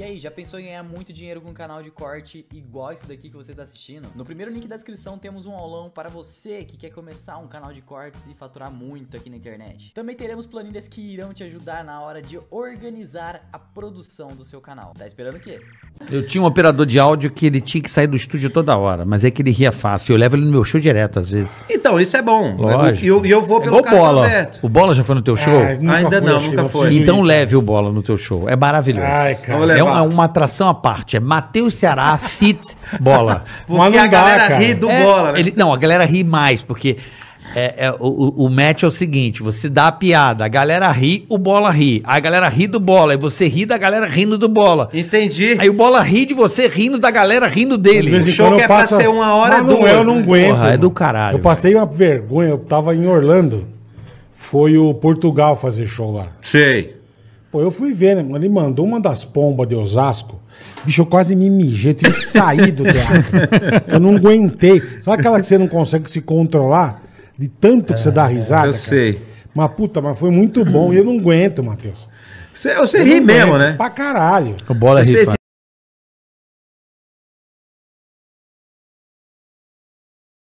E aí, já pensou em ganhar muito dinheiro com um canal de corte igual esse daqui que você está assistindo? No primeiro link da descrição temos um aulão para você que quer começar um canal de cortes e faturar muito aqui na internet. Também teremos planilhas que irão te ajudar na hora de organizar a produção do seu canal. Tá esperando o quê? Eu tinha um operador de áudio que ele tinha que sair do estúdio toda hora, mas é que ele ria fácil. Eu levo ele no meu show direto, às vezes. Então, isso é bom. Lógico. E eu, eu, vou é pelo caso bola. Aberto. O Bola já foi no teu ah, show? Ah, Ainda foi, não, nunca foi. Então leve o Bola no teu show. É maravilhoso. Ai, cara. É um é uma atração à parte. É Matheus Ceará, fit, bola. Porque a galera cara. ri do é, bola, né? Ele, não, a galera ri mais, porque é, é, o, o match é o seguinte: você dá a piada, a galera ri, o bola ri. A galera ri do bola, e você ri da galera rindo do bola. Entendi. Aí o bola ri de você rindo da galera rindo dele. O show que é passo... pra ser uma hora Mano, duas. Eu não né? aguento. Porra, é do caralho. Eu passei uma vergonha, eu tava em Orlando. Foi o Portugal fazer show lá. Sei. Pô, eu fui ver, né, mano? Ele mandou uma das pombas de Osasco. Bicho, eu quase me mijei, tive que sair do teatro. eu não aguentei. Sabe aquela que você não consegue se controlar? De tanto que você é, dá risada? Eu cara? sei. Mas puta, mas foi muito bom. E eu não aguento, Matheus. Cê, você eu ri mesmo, né? Pra caralho. O bola é ri.